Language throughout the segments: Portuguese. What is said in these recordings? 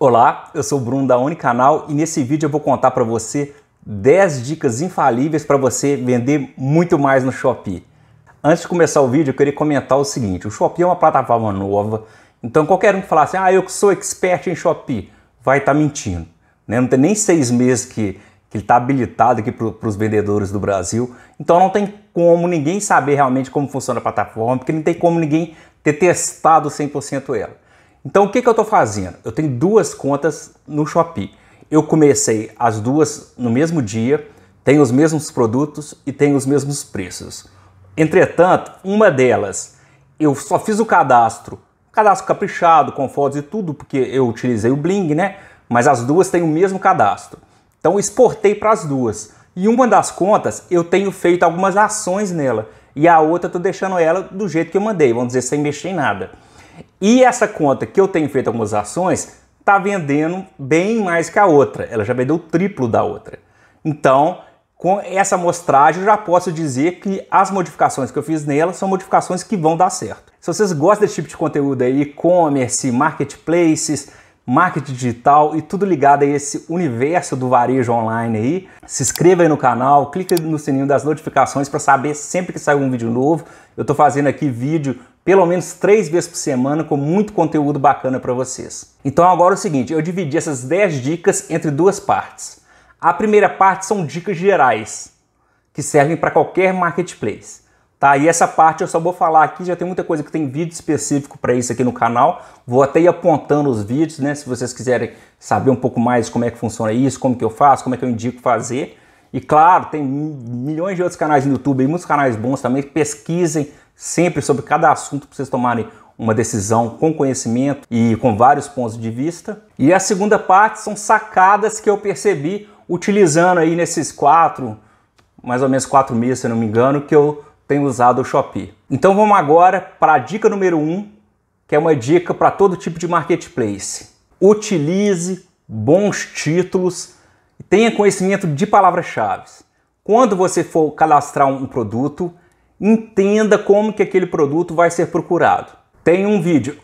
Olá, eu sou o Bruno da Unicanal e nesse vídeo eu vou contar para você 10 dicas infalíveis para você vender muito mais no Shopee. Antes de começar o vídeo, eu queria comentar o seguinte: o Shopee é uma plataforma nova, então qualquer um que falar assim, ah, eu sou expert em Shopee, vai estar tá mentindo. Né? Não tem nem seis meses que, que ele está habilitado aqui para os vendedores do Brasil, então não tem como ninguém saber realmente como funciona a plataforma, porque não tem como ninguém ter testado 100% ela. Então o que, que eu estou fazendo? Eu tenho duas contas no Shopee. Eu comecei as duas no mesmo dia, tenho os mesmos produtos e tenho os mesmos preços. Entretanto, uma delas eu só fiz o cadastro, cadastro caprichado, com fotos e tudo, porque eu utilizei o Bling, né? Mas as duas têm o mesmo cadastro. Então exportei para as duas. E uma das contas eu tenho feito algumas ações nela e a outra estou deixando ela do jeito que eu mandei, vamos dizer, sem mexer em nada. E essa conta que eu tenho feito algumas ações está vendendo bem mais que a outra. Ela já vendeu o triplo da outra. Então, com essa amostragem, eu já posso dizer que as modificações que eu fiz nela são modificações que vão dar certo. Se vocês gostam desse tipo de conteúdo aí, e-commerce, marketplaces, marketing digital e tudo ligado a esse universo do varejo online aí. Se inscreva aí no canal, clique no sininho das notificações para saber sempre que sair um vídeo novo eu estou fazendo aqui vídeo pelo menos três vezes por semana com muito conteúdo bacana para vocês. Então agora é o seguinte, eu dividi essas 10 dicas entre duas partes. A primeira parte são dicas gerais, que servem para qualquer marketplace. Tá? E essa parte eu só vou falar aqui, já tem muita coisa que tem vídeo específico para isso aqui no canal. Vou até ir apontando os vídeos, né? Se vocês quiserem saber um pouco mais como é que funciona isso, como que eu faço, como é que eu indico fazer. E claro, tem milhões de outros canais no YouTube, e muitos canais bons também. Pesquisem sempre sobre cada assunto para vocês tomarem uma decisão com conhecimento e com vários pontos de vista. E a segunda parte são sacadas que eu percebi utilizando aí nesses quatro, mais ou menos quatro meses, se não me engano, que eu tenho usado o Shopee. Então vamos agora para a dica número um, que é uma dica para todo tipo de marketplace. Utilize bons títulos Tenha conhecimento de palavras-chave. Quando você for cadastrar um produto, entenda como que aquele produto vai ser procurado. Tem um vídeo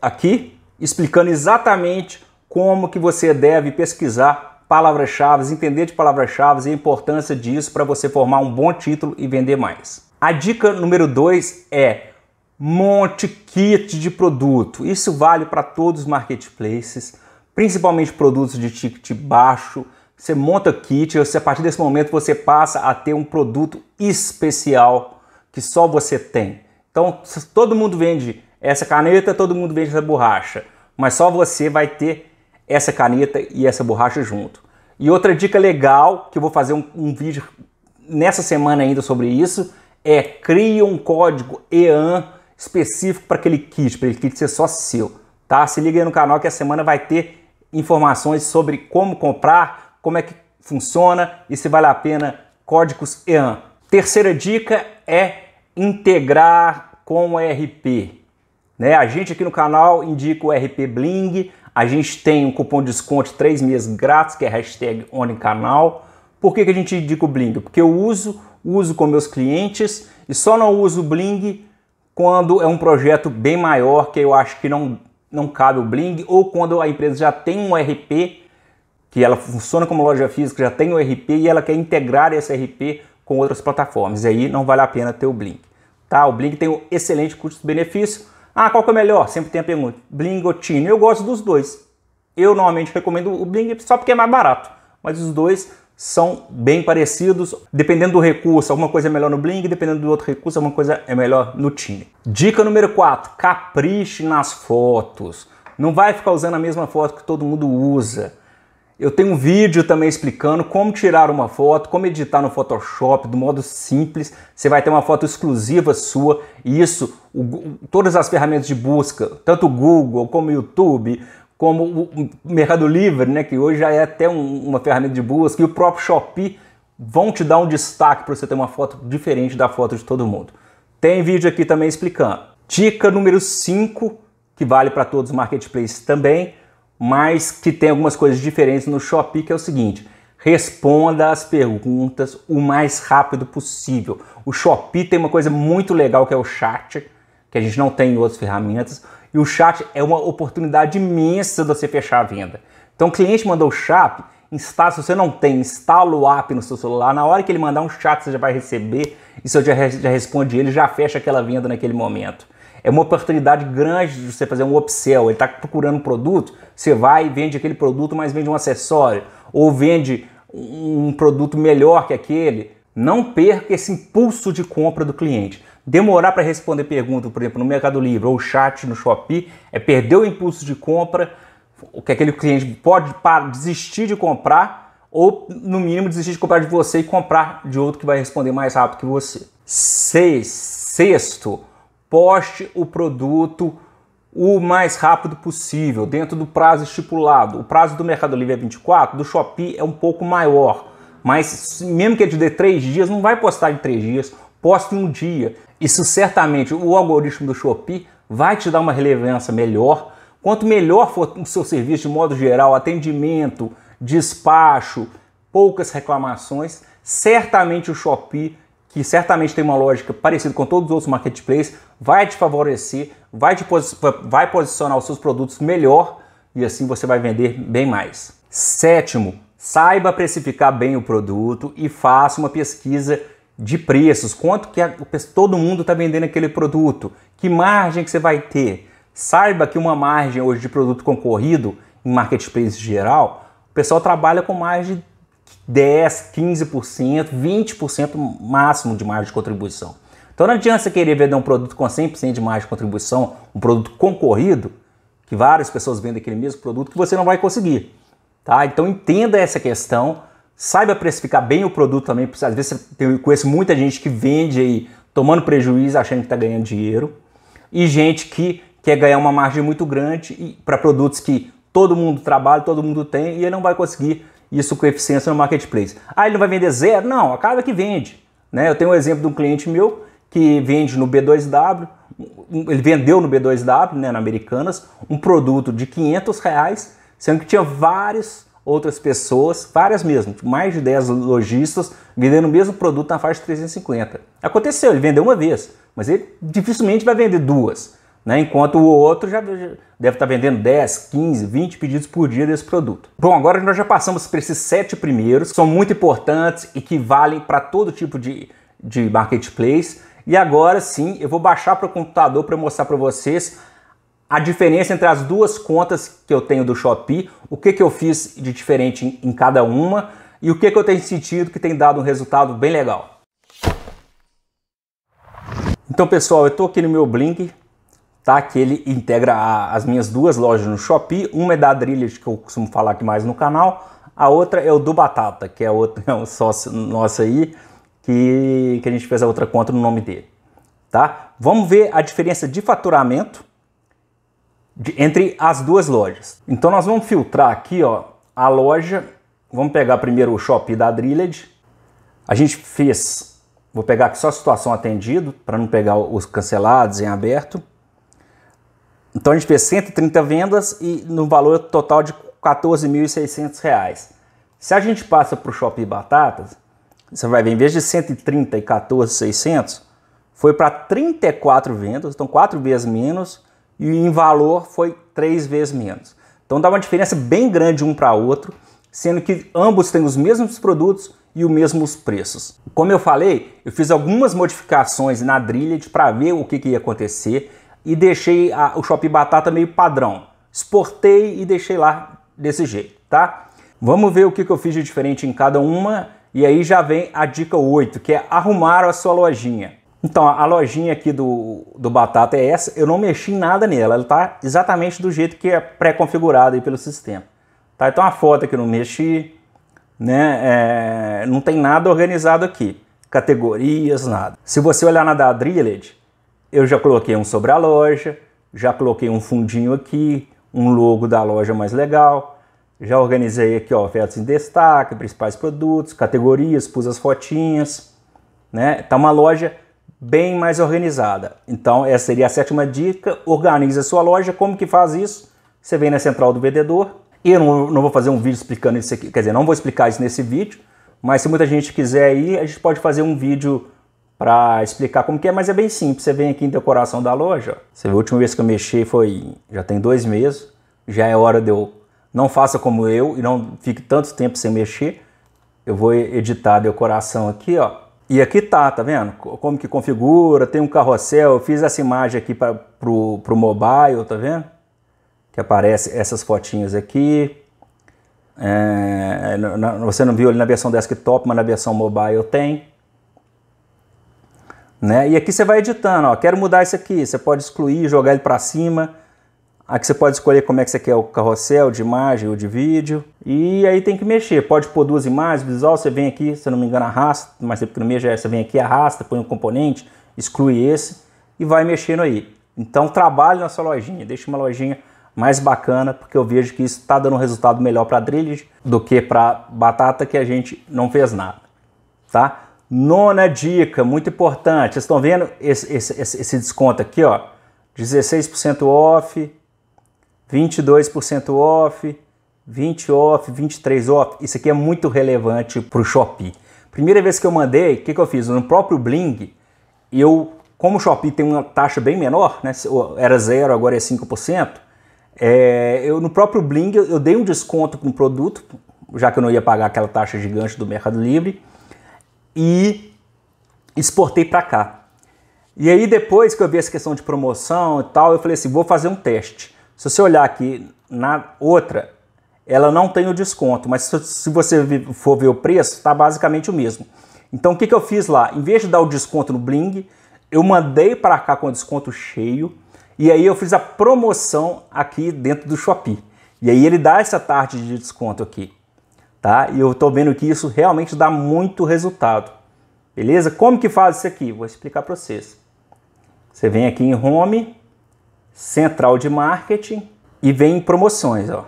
aqui explicando exatamente como que você deve pesquisar palavras-chave, entender de palavras-chave e a importância disso para você formar um bom título e vender mais. A dica número 2 é monte kit de produto. Isso vale para todos os marketplaces principalmente produtos de ticket baixo. Você monta kit, você, a partir desse momento você passa a ter um produto especial que só você tem. Então, todo mundo vende essa caneta, todo mundo vende essa borracha, mas só você vai ter essa caneta e essa borracha junto. E outra dica legal, que eu vou fazer um, um vídeo nessa semana ainda sobre isso, é cria um código EAN específico para aquele kit, para aquele kit ser só seu, tá? Se liga aí no canal que a semana vai ter informações sobre como comprar, como é que funciona e se vale a pena códigos EAN. Terceira dica é integrar com o ERP. Né? A gente aqui no canal indica o ERP Bling, a gente tem um cupom de desconto 3 meses grátis, que é hashtag OnCanal. Por que, que a gente indica o Bling? Porque eu uso, uso com meus clientes e só não uso o Bling quando é um projeto bem maior que eu acho que não não cabe o bling, ou quando a empresa já tem um RP, que ela funciona como loja física, já tem um RP e ela quer integrar esse RP com outras plataformas. E aí não vale a pena ter o Blink. Tá? O Blink tem um excelente custo-benefício. Ah, qual que é melhor? Sempre tem a pergunta. Blink ou Tino? Eu gosto dos dois. Eu normalmente recomendo o Blink só porque é mais barato. Mas os dois são bem parecidos, dependendo do recurso, alguma coisa é melhor no Bling, dependendo do outro recurso, alguma coisa é melhor no Tinder. Dica número 4, capriche nas fotos. Não vai ficar usando a mesma foto que todo mundo usa. Eu tenho um vídeo também explicando como tirar uma foto, como editar no Photoshop, do modo simples. Você vai ter uma foto exclusiva sua. E isso, o, todas as ferramentas de busca, tanto o Google, como o YouTube, como o Mercado Livre, né, que hoje já é até um, uma ferramenta de busca, e o próprio Shopee vão te dar um destaque para você ter uma foto diferente da foto de todo mundo. Tem vídeo aqui também explicando. Dica número 5, que vale para todos os marketplaces também, mas que tem algumas coisas diferentes no Shopee, que é o seguinte: responda as perguntas o mais rápido possível. O Shopee tem uma coisa muito legal que é o chat, que a gente não tem em outras ferramentas. E o chat é uma oportunidade imensa de você fechar a venda. Então, o cliente mandou o chat, instala, se você não tem, instala o app no seu celular. Na hora que ele mandar um chat, você já vai receber e você já, já responde ele, já fecha aquela venda naquele momento. É uma oportunidade grande de você fazer um upsell. Ele está procurando um produto, você vai e vende aquele produto, mas vende um acessório. Ou vende um produto melhor que aquele. Não perca esse impulso de compra do cliente demorar para responder pergunta, por exemplo, no Mercado Livre ou chat no Shopee, é perder o impulso de compra, o que aquele cliente pode desistir de comprar ou, no mínimo, desistir de comprar de você e comprar de outro que vai responder mais rápido que você. Seis, sexto, poste o produto o mais rápido possível, dentro do prazo estipulado. O prazo do Mercado Livre é 24, do Shopee é um pouco maior. Mas mesmo que ele te dê três dias, não vai postar em três dias, poste em um dia. Isso certamente o algoritmo do Shopee vai te dar uma relevância melhor. Quanto melhor for o seu serviço de modo geral, atendimento, despacho, poucas reclamações, certamente o Shopee, que certamente tem uma lógica parecida com todos os outros marketplaces, vai te favorecer, vai, te posi vai posicionar os seus produtos melhor e assim você vai vender bem mais. Sétimo, Saiba precificar bem o produto e faça uma pesquisa de preços. Quanto que a, todo mundo está vendendo aquele produto? Que margem que você vai ter? Saiba que uma margem hoje de produto concorrido em marketplace geral, o pessoal trabalha com margem de 10, 15%, 20% máximo de margem de contribuição. Então não adianta você querer vender um produto com 100% de margem de contribuição, um produto concorrido, que várias pessoas vendem aquele mesmo produto, que você não vai conseguir. Tá? Então entenda essa questão, saiba precificar bem o produto também, porque às vezes eu conheço muita gente que vende aí tomando prejuízo, achando que está ganhando dinheiro, e gente que quer ganhar uma margem muito grande para produtos que todo mundo trabalha, todo mundo tem, e ele não vai conseguir isso com eficiência no marketplace. Ah, ele não vai vender zero? Não, acaba que vende. Né? Eu tenho um exemplo de um cliente meu que vende no B2W, ele vendeu no B2W, né, na Americanas, um produto de 500 reais sendo que tinha várias outras pessoas, várias mesmo, mais de 10 lojistas vendendo o mesmo produto na faixa de 350. Aconteceu, ele vendeu uma vez, mas ele dificilmente vai vender duas, né? enquanto o outro já deve estar tá vendendo 10, 15, 20 pedidos por dia desse produto. Bom, agora nós já passamos para esses sete primeiros, que são muito importantes e que valem para todo tipo de, de marketplace. E agora sim, eu vou baixar para o computador para mostrar para vocês a diferença entre as duas contas que eu tenho do Shopee, o que, que eu fiz de diferente em, cada uma e o que, que eu tenho sentido que tem dado um resultado bem legal. Então, pessoal, eu estou aqui no meu Blink, tá? que ele integra a, as minhas duas lojas no Shopee. Uma é da Adrillet, que eu costumo falar aqui mais no canal. A outra é o do Batata, que é, outro, é um sócio nosso aí, que, que a gente fez a outra conta no nome dele. Tá? Vamos ver a diferença de faturamento de, entre as duas lojas. Então nós vamos filtrar aqui ó, a loja. Vamos pegar primeiro o shopping da Drilled. A gente fez, vou pegar aqui só a situação atendido, para não pegar os cancelados em aberto. Então a gente fez 130 vendas e no valor total de R$ 14.600. Se a gente passa para o Shopping Batatas, você vai ver, em vez de 130 e 14.600, foi para 34 vendas, então 4 vezes menos, e em valor foi três vezes menos. Então dá uma diferença bem grande um para outro, sendo que ambos têm os mesmos produtos e os mesmos preços. Como eu falei, eu fiz algumas modificações na Drilled para ver o que, que, ia acontecer e deixei a, o Shop Batata meio padrão. Exportei e deixei lá desse jeito, tá? Vamos ver o que, que eu fiz de diferente em cada uma e aí já vem a dica 8, que é arrumar a sua lojinha. Então, a lojinha aqui do, do Batata é essa. Eu não mexi em nada nela. Ela está exatamente do jeito que é pré-configurada pelo sistema. Tá? Então, a foto aqui eu não mexi. Né? É, não tem nada organizado aqui. Categorias, nada. Se você olhar na da Drilled, eu já coloquei um sobre a loja. Já coloquei um fundinho aqui. Um logo da loja mais legal. Já organizei aqui ó, ofertas em destaque, principais produtos, categorias, pus as fotinhas. Né? Tá uma loja bem mais organizada. Então, essa seria a sétima dica. Organize a sua loja. Como que faz isso? Você vem na central do vendedor. Eu não, não vou fazer um vídeo explicando isso aqui, quer dizer, não vou explicar isso nesse vídeo, mas se muita gente quiser ir, a gente pode fazer um vídeo para explicar como que é, mas é bem simples. Você vem aqui em decoração da loja. Você vê, a última vez que eu mexi foi já tem dois meses. Já é hora de eu não faça como eu e não fique tanto tempo sem mexer. Eu vou editar a decoração aqui, ó. E aqui tá, tá vendo? Como que configura, tem um carrossel, eu fiz essa imagem aqui para pro, pro mobile, tá vendo? Que aparece essas fotinhas aqui. É, na, você não viu ali na versão desktop, mas na versão mobile tem. Né? E aqui você vai editando, ó, quero mudar isso aqui, você pode excluir, jogar ele para cima, Aqui você pode escolher como é que você quer o carrossel de imagem ou de vídeo. E aí tem que mexer. Pode pôr duas imagens, visual, você vem aqui, se não me engano, arrasta, mas porque no meio já é, você vem aqui, arrasta, põe um componente, exclui esse e vai mexendo aí. Então trabalhe na sua lojinha, deixe uma lojinha mais bacana, porque eu vejo que isso está dando um resultado melhor para drillage do que para batata que a gente não fez nada, tá? Nona dica, muito importante, vocês estão vendo esse, esse, esse desconto aqui, ó, 16% off, 22% off, 20 off, 23 off. Isso aqui é muito relevante para o Shopee. Primeira vez que eu mandei, o que, que eu fiz? No próprio Bling, eu, como o Shopee tem uma taxa bem menor, né? era zero, agora é 5%, é, eu, no próprio Bling eu, eu dei um desconto para um produto, já que eu não ia pagar aquela taxa gigante do Mercado Livre, e exportei para cá. E aí depois que eu vi essa questão de promoção e tal, eu falei assim, vou fazer um teste. Se você olhar aqui na outra, ela não tem o desconto, mas se você for ver o preço, está basicamente o mesmo. Então o que, que eu fiz lá? Em vez de dar o desconto no Bling, eu mandei para cá com desconto cheio e aí eu fiz a promoção aqui dentro do Shopee. E aí ele dá essa tarde de desconto aqui, tá? E eu estou vendo que isso realmente dá muito resultado. Beleza? Como que faz isso aqui? Vou explicar para vocês. Você vem aqui em Home, central de marketing e vem promoções, ó.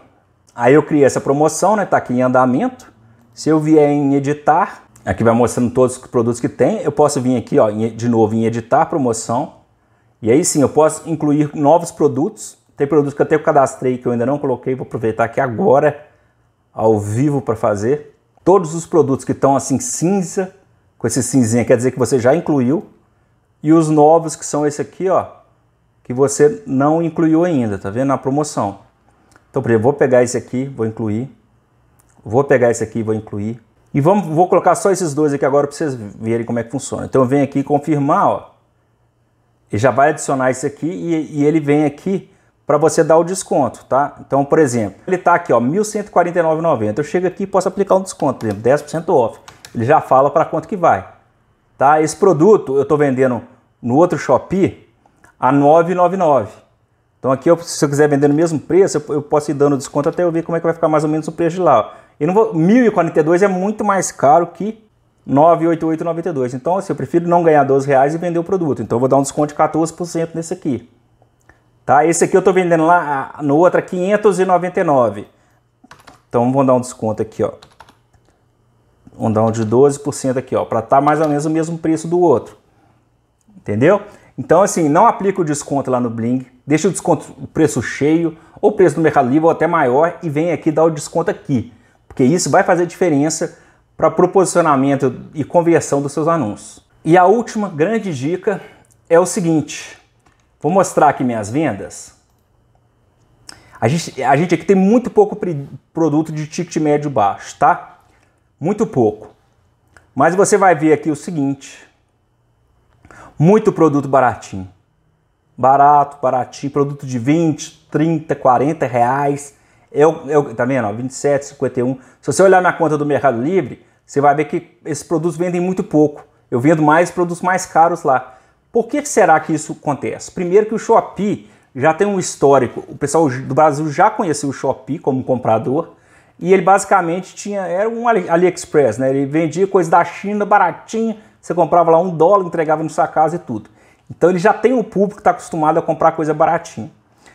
Aí eu criei essa promoção, né? Tá aqui em andamento. Se eu vier em editar, aqui vai mostrando todos os produtos que tem. Eu posso vir aqui, ó, de novo em editar promoção. E aí sim, eu posso incluir novos produtos. Tem produtos que eu até cadastrei que eu ainda não coloquei, vou aproveitar aqui agora ao vivo para fazer. Todos os produtos que estão assim cinza, com esse cinzinha quer dizer que você já incluiu. E os novos que são esse aqui, ó, que você não incluiu ainda, tá vendo? Na promoção. Então, por exemplo, vou pegar esse aqui, vou incluir. Vou pegar esse aqui, vou incluir. E vamos, vou colocar só esses dois aqui agora para vocês verem como é que funciona. Então, eu venho aqui confirmar, ó. E já vai adicionar isso aqui e, e ele vem aqui para você dar o desconto, tá? Então, por exemplo, ele tá aqui, ó, 1.149,90. Eu chego aqui e posso aplicar um desconto, por exemplo, 10% off. Ele já fala para quanto que vai, tá? Esse produto eu estou vendendo no outro Shopee a 9,99. Então aqui, eu, se eu quiser vender no mesmo preço, eu, eu, posso ir dando desconto até eu ver como é que vai ficar mais ou menos o preço de lá. E não vou, 1.042 é muito mais caro que 988,92. Então assim, eu prefiro não ganhar 12 reais e vender o produto. Então eu vou dar um desconto de 14% nesse aqui. Tá? Esse aqui eu estou vendendo lá no outro 599. É então vou dar um desconto aqui, ó. Vamos dar um de 12% aqui, ó, para estar tá mais ou menos o mesmo preço do outro. Entendeu? Então, assim, não aplica o desconto lá no Bling, deixa o desconto o preço cheio ou preço do Mercado Livre ou até maior e vem aqui dar o desconto aqui, porque isso vai fazer diferença para proporcionamento e conversão dos seus anúncios. E a última grande dica é o seguinte: vou mostrar aqui minhas vendas. A gente, a gente aqui tem muito pouco produto de ticket médio baixo, tá? Muito pouco. Mas você vai ver aqui o seguinte: muito produto baratinho. Barato, baratinho, produto de 20, 30, 40 reais. Eu, eu, tá vendo? Ó, 27, 51. Se você olhar minha conta do Mercado Livre, você vai ver que esses produtos vendem muito pouco. Eu vendo mais produtos mais caros lá. Por que será que isso acontece? Primeiro que o Shopee já tem um histórico. O pessoal do Brasil já conhecia o Shopee como comprador e ele basicamente tinha era um AliExpress, né? Ele vendia coisas da China baratinha você comprava lá um dólar, entregava na sua casa e tudo. Então ele já tem o público que está acostumado a comprar coisa baratinha.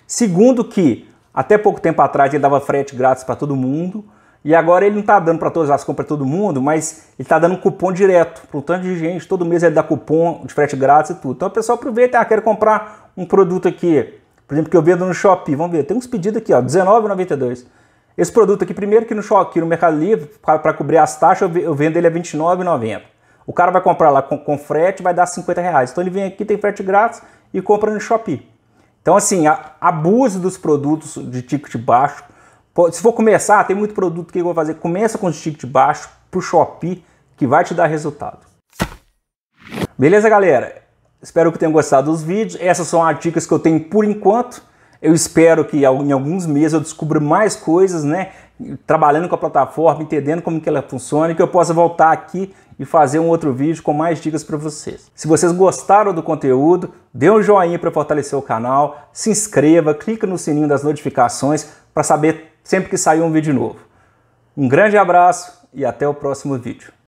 Segundo que, até pouco tempo atrás ele dava frete grátis para todo mundo, e agora ele não está dando para todas as compras todo mundo, mas ele está dando cupom direto para um tanto de gente. Todo mês ele dá cupom de frete grátis e tudo. Então o pessoal aproveita, ah, quero comprar um produto aqui, por exemplo, que eu vendo no Shopee. Vamos ver, tem uns pedidos aqui, ó, R$19,92. Esse produto aqui, primeiro que no Shopee, no Mercado Livre, para cobrir as taxas, eu vendo ele a R$29,90. O cara vai comprar lá com, com frete, vai dar 50 reais. Então ele vem aqui, tem frete grátis e compra no Shopee. Então, assim, a, abuse dos produtos de ticket baixo. Se for começar, tem muito produto que eu vou fazer. Começa com os ticket baixo para o Shopee, que vai te dar resultado. Beleza, galera? Espero que tenham gostado dos vídeos. Essas são as dicas que eu tenho por enquanto. Eu espero que em alguns meses eu descubra mais coisas, né? Trabalhando com a plataforma, entendendo como que ela funciona e que eu possa voltar aqui e fazer um outro vídeo com mais dicas para vocês. Se vocês gostaram do conteúdo, dê um joinha para fortalecer o canal, se inscreva, clica no sininho das notificações para saber sempre que sair um vídeo novo. Um grande abraço e até o próximo vídeo.